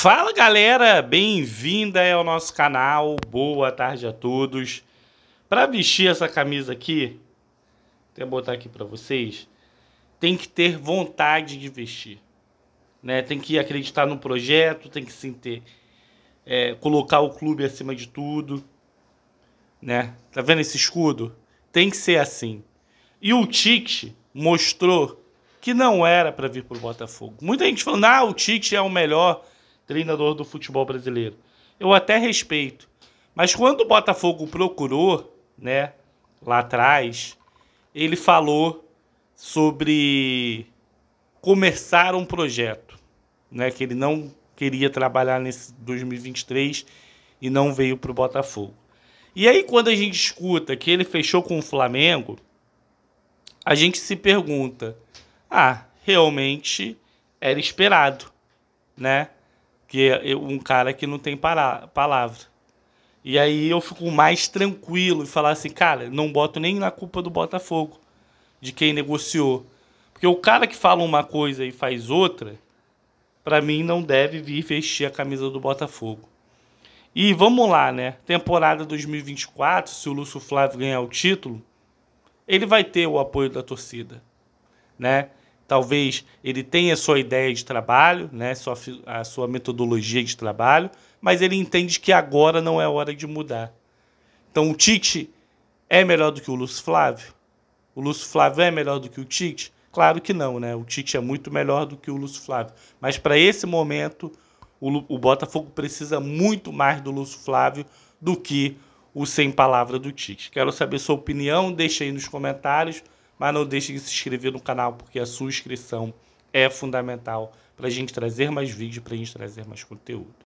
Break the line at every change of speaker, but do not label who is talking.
Fala galera, bem-vinda ao nosso canal, boa tarde a todos. Para vestir essa camisa aqui, até botar aqui para vocês, tem que ter vontade de vestir, né? Tem que acreditar no projeto, tem que se ter, é, colocar o clube acima de tudo, né? Tá vendo esse escudo? Tem que ser assim. E o Tite mostrou que não era para vir pro Botafogo. Muita gente falando, ah, o Tite é o melhor treinador do futebol brasileiro. Eu até respeito. Mas quando o Botafogo procurou, né, lá atrás, ele falou sobre começar um projeto, né, que ele não queria trabalhar nesse 2023 e não veio para o Botafogo. E aí quando a gente escuta que ele fechou com o Flamengo, a gente se pergunta: ah, realmente era esperado, né? que é um cara que não tem palavra. E aí eu fico mais tranquilo e falar assim, cara, não boto nem na culpa do Botafogo, de quem negociou. Porque o cara que fala uma coisa e faz outra, para mim não deve vir vestir a camisa do Botafogo. E vamos lá, né? Temporada 2024, se o Lúcio Flávio ganhar o título, ele vai ter o apoio da torcida, né? Talvez ele tenha sua ideia de trabalho, né, sua, a sua metodologia de trabalho, mas ele entende que agora não é hora de mudar. Então o Tite é melhor do que o Lúcio Flávio? O Lúcio Flávio é melhor do que o Tite? Claro que não, né? O Tite é muito melhor do que o Lúcio Flávio. Mas para esse momento, o, o, Botafogo precisa muito mais do Lúcio Flávio do que o sem palavra do Tite. Quero saber sua opinião, deixe aí nos comentários. Mas não deixe de se inscrever no canal, porque a sua inscrição é fundamental para a gente trazer mais vídeos, para a gente trazer mais conteúdo.